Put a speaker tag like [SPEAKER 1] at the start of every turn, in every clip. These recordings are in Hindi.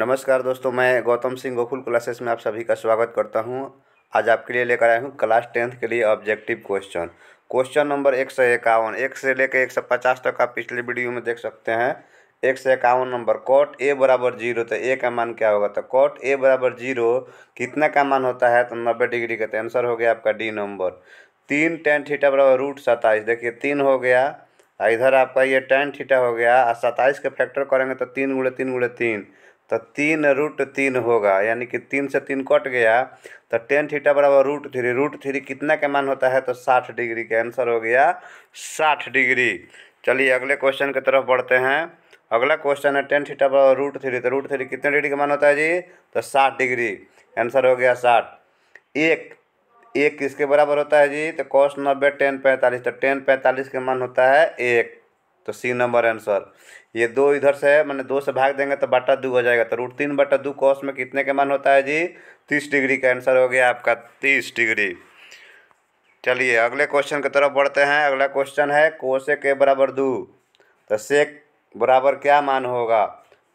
[SPEAKER 1] नमस्कार दोस्तों मैं गौतम सिंह गोकुल क्लासेस में आप सभी का स्वागत करता हूं आज आपके लिए लेकर आया हूं क्लास टेंथ के लिए ऑब्जेक्टिव क्वेश्चन क्वेश्चन नंबर एक सौ इक्यावन एक से लेकर एक सौ पचास तक आप पिछले वीडियो में देख सकते हैं एक सौ इक्यावन नंबर कॉट ए बराबर जीरो तो ए का मान क्या होगा तो कॉट ए बराबर जीरो कितना का मान होता है तो नब्बे डिग्री का तो आंसर हो गया आपका डी नंबर तीन टेन थीटा बराबर रूट सत्ताईस देखिए तीन हो गया इधर आपका ये टेन थीटा हो गया और सत्ताईस के फैक्टर करेंगे तो तीन गुड़े तीन गुड़े तीन तो तीन रूट तीन होगा यानी कि तीन से तीन कट गया तो टेन थीटा बराबर रूट थ्री रूट थ्री कितना का मान होता है तो साठ डिग्री का आंसर हो गया साठ डिग्री चलिए अगले क्वेश्चन की तरफ बढ़ते हैं अगला क्वेश्चन है टेन थीटा बराबर रूट थ्री तो रूट थ्री कितने डिग्री का मान होता है जी तो साठ डिग्री आंसर हो गया साठ एक एक किसके बराबर होता है जी तो कॉस नब्बे टेन पैंतालीस तो टेन पैंतालीस का मान होता है एक तो सी नंबर आंसर ये दो इधर से है मैंने दो से भाग देंगे तो बटा दो हो जाएगा तो रूट तीन बटा दो कॉस में कितने के मान होता है जी तीस डिग्री का आंसर हो गया आपका तीस डिग्री चलिए अगले क्वेश्चन की तरफ बढ़ते हैं अगला क्वेश्चन है कोसे के बराबर दो तो सेक बराबर क्या मान होगा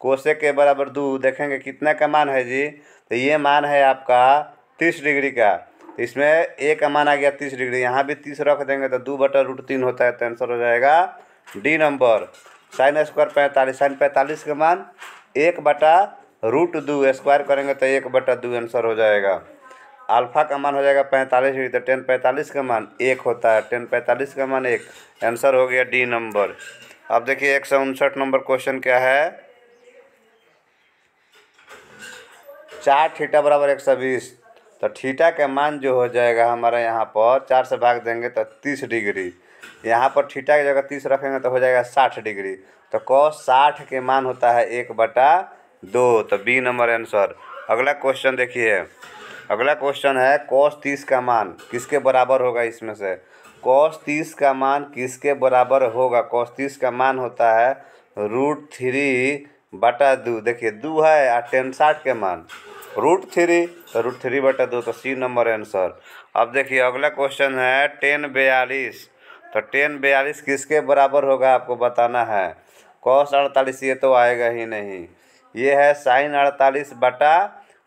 [SPEAKER 1] कोसे के बराबर दो देखेंगे कितने का मान है जी तो ये मान है आपका तीस डिग्री का इसमें एक का मान आ गया तीस डिग्री यहाँ भी तीस रख देंगे तो दो बटा रूट तीन होता है तो आंसर हो जाएगा डी नंबर साइन स्क्वायर पैंतालीस साइन पैंतालीस का मान एक बटा रूट दो स्क्वायर करेंगे तो एक बटा दो आंसर हो जाएगा अल्फा का मान हो जाएगा पैंतालीस डिग्री तो टेन पैंतालीस का मान एक होता है टेन पैंतालीस का मान एक आंसर हो गया डी नंबर अब देखिए एक सौ उनसठ नंबर क्वेश्चन क्या है चार ठीटा बराबर एक सौ बीस तो ठीटा का मान जो हो जाएगा हमारे यहाँ पर चार से भाग देंगे तो तीस डिग्री यहाँ पर ठीठा की जगह तीस रखेंगे तो हो जाएगा साठ डिग्री तो कॉस साठ के मान होता है एक बटा दो तो बी नंबर आंसर अगला क्वेश्चन देखिए अगला क्वेश्चन है कॉस तीस का मान किसके बराबर होगा इसमें से कॉस तीस का मान किसके बराबर होगा कॉस तीस का मान होता है रूट थ्री बटा दो देखिए दो है आ टेन साठ के मान रूट थ्री तो रूट थ्री बटा दो तो सी नंबर आंसर अब देखिए अगला क्वेश्चन है टेन बयालीस तो टेन बयालीस किसके बराबर होगा आपको बताना है कॉस अड़तालीस ये तो आएगा ही नहीं ये है साइन अड़तालीस बटा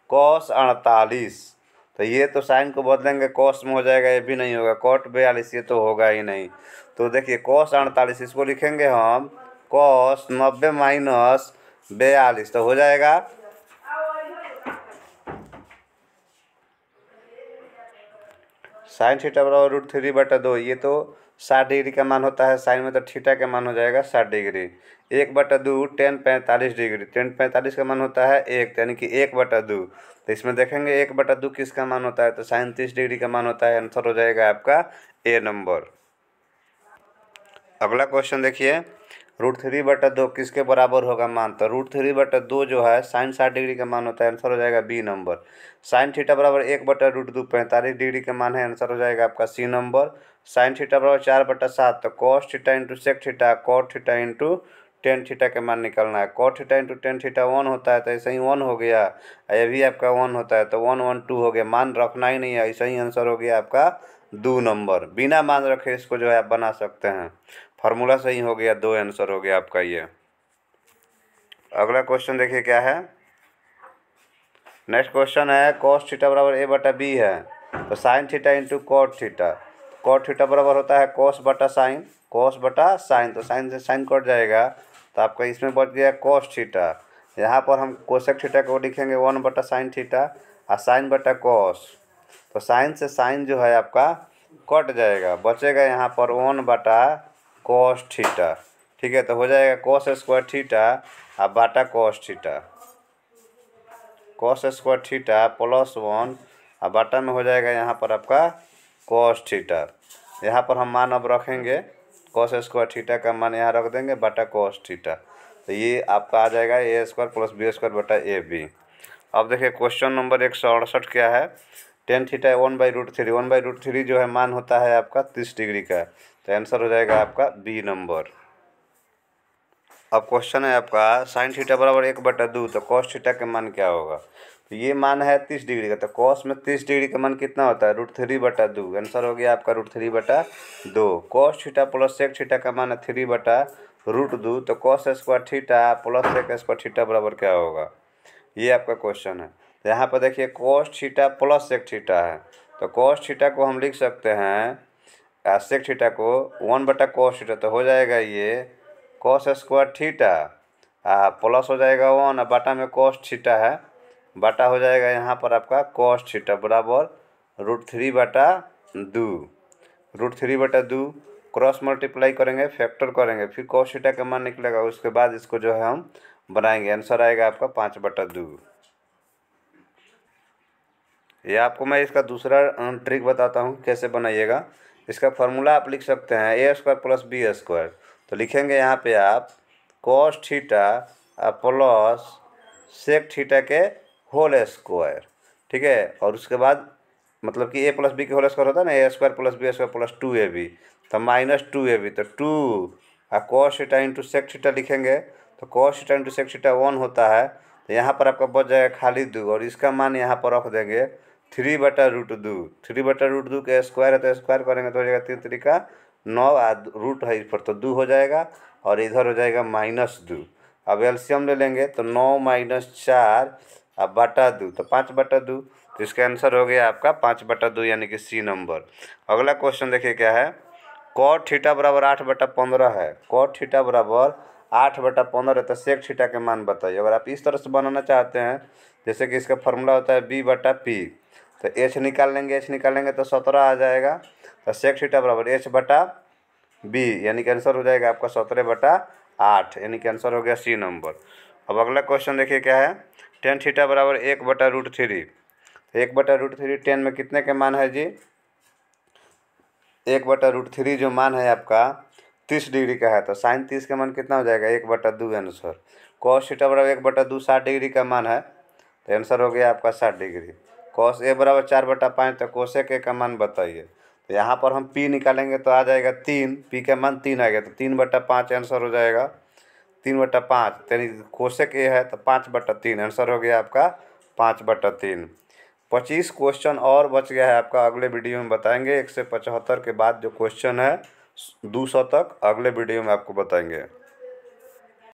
[SPEAKER 1] कॉस अड़तालीस तो ये तो साइन को बदलेंगे कॉस में हो जाएगा ये भी नहीं होगा कॉट बयालीस ये तो होगा ही नहीं तो देखिए कॉस अड़तालीस इसको लिखेंगे हम कॉस नब्बे माइनस बयालीस तो हो जाएगा साइन थीटा बराबर रूट थ्री बटा दो ये तो साठ डिग्री का मान होता है साइन में तो थीटा का मान हो जाएगा साठ डिग्री एक बटा दो टेन पैंतालीस डिग्री टेन पैंतालीस का मान होता है एक यानी कि एक बटा दो तो इसमें देखेंगे एक बटा दो किसका मान होता है तो साइन तीस डिग्री का मान होता है आंसर हो जाएगा आपका ए नंबर अगला क्वेश्चन देखिए रूट थ्री बटा दो किसके बराबर होगा मान तो रूट थ्री बटा दो जो है साइन साठ डिग्री का मान होता है आंसर हो जाएगा बी नंबर साइन थीटा बराबर एक बटा रूट दो पैंतालीस डिग्री का मान है आंसर हो जाएगा आपका सी नंबर साइन थीटा बराबर चार बटा सात तो cos theta into sec theta cot theta into tan theta के मान निकलना है cot theta into tan theta one होता है तो ऐसे ही वन हो गया ये भी आपका वन होता है तो वन वन टू हो गया मान रखना ही नहीं है ऐसा ही आंसर हो गया आपका दो नंबर बिना मान रखे इसको जो है आप बना सकते हैं फार्मूला सही हो गया दो आंसर हो गया आपका ये अगला क्वेश्चन देखिए क्या है नेक्स्ट क्वेश्चन है कॉस थीटा बराबर ए बटा बी है तो sine theta into cot theta cot theta बराबर होता है कॉस बटा साइन कॉस बटा साइन तो साइन से साइन कट जाएगा तो आपका इसमें बच गया कॉस थीटा यहाँ पर हम कोशक थीटा को लिखेंगे वन बटा साइन थीटा और साइन बटा कॉस तो साइन से साइन जो है आपका कट जाएगा बचेगा यहाँ पर वन बटा कॉस थीटा ठीक है तो हो जाएगा कॉस स्क्वायर थीटा और बाटा cos theta cos square theta plus one और बाटा में हो जाएगा यहाँ पर आपका कॉस थीटा यहाँ पर हम मान अब रखेंगे कॉस स्क्वायर थीटा का मान यहाँ रख देंगे बटा कॉस थीटा तो ये आपका आ जाएगा A square plus B square बटा ए बी अब देखिए क्वेश्चन नंबर एक सौ अड़सठ क्या है tan theta one by root three one by root three जो है मान होता है आपका तीस डिग्री का तो आंसर हो जाएगा आपका बी नंबर अब क्वेश्चन है आपका साइन थीटा बराबर एक बटा दो तो कॉस थीटा के मान क्या होगा तो ये मान है तीस डिग्री का तो कॉस में तीस डिग्री का मान कितना होता है रूट थ्री बटा दो आंसर हो गया आपका रूट थ्री बटा दो कॉस छीटा प्लस सेक छीटा का मान है थ्री बटा रूट दो तो cos square theta plus sec square theta बराबर क्या होगा ये आपका क्वेश्चन है तो यहाँ पर देखिए कॉस छीटा प्लस सेक छीटा है तो कॉस छीटा को हम लिख सकते हैं सेक थीटा को वन बटा कॉस छीटा तो हो जाएगा ये कॉस स्क्वायर थीटा प्लस हो जाएगा वन बटा में कॉस छीटा है बटा हो जाएगा यहाँ पर आपका कॉस्ट थीटा बराबर रूट थ्री बटा दो रूट थ्री बटा दो क्रॉस मल्टीप्लाई करेंगे फैक्टर करेंगे फिर कॉस थीटा का मान निकलेगा उसके बाद इसको जो है हम बनाएंगे आंसर आएगा आपका पाँच बटा दो ये आपको मैं इसका दूसरा ट्रिक बताता हूँ कैसे बनाइएगा इसका फॉर्मूला आप लिख सकते हैं A square plus B square तो लिखेंगे यहाँ पे आप cos theta plus sec theta के होल स्क्वायर ठीक है और उसके बाद मतलब कि ए प्लस बी के होल स्क्वायर होता है ना A square plus B square plus two A B तो माइनस टू ए बी तो टू और cos theta into sec theta लिखेंगे तो कॉस सीटा इंटू सेक्स सीटा वन होता है तो यहाँ पर आपका बच जाएगा खाली दू और इसका मान यहाँ पर रख देंगे थ्री बटा रूट दू थ्री बटा रूट दू के स्क्वायर है तो स्क्वायर करेंगे तो हो जाएगा तीन तरीका नौ रूट है इस पर तो दू हो जाएगा और इधर हो जाएगा माइनस दू अब एल्शियम ले लेंगे तो नौ माइनस चार अब बटा दो तो पाँच बटा दो तो इसका आंसर हो गया आपका पाँच बटा दो यानी कि सी नंबर अगला क्वेश्चन देखिए क्या है कॉट थीटा बराबर आठ बटा पंद्रह है कॉट थीटा बराबर आठ बटा पंद्रह तो सेक थीटा के मान बताइए अगर आप इस तरह से बनाना चाहते हैं जैसे कि इसका फॉर्मूला होता है बी बटा पी तो एच निकाल लेंगे एच निकालेंगे तो सत्रह आ जाएगा तो सेक थीटा बराबर एच बटा बी यानी कि आंसर हो जाएगा आपका सत्रह बटा आठ यानी कि आंसर हो गया सी नंबर अब अगला क्वेश्चन देखिए क्या है टेन थीटा बराबर एक बटा रूट थ्री तो एक बटा रूट थ्री टेन में कितने के मान है जी एक बटा रूट थ्री जो मान है आपका तीस डिग्री का है तो साइन तीस का मान कितना हो जाएगा एक बटा दो आंसर कॉस थीटा बराबर एक बटा दो साठ डिग्री का मान है तो आंसर हो गया आपका साठ डिग्री कॉस ए बराबर चार बटा पाँच तो कोशेक ए का मान बताइए तो यहाँ पर हम पी निकालेंगे तो आ जाएगा तीन पी का मान तीन आ गया तो तीन बटा पाँच आंसर हो जाएगा तीन बटा पाँच यानी कोशक ए है तो पाँच बटा तीन आंसर हो गया आपका पाँच बटा तीन पच्चीस क्वेश्चन और बच गया है आपका अगले वीडियो में बताएंगे एक से पचहत्तर के बाद जो क्वेश्चन है दो सौ तक अगले वीडियो में आपको बताएंगे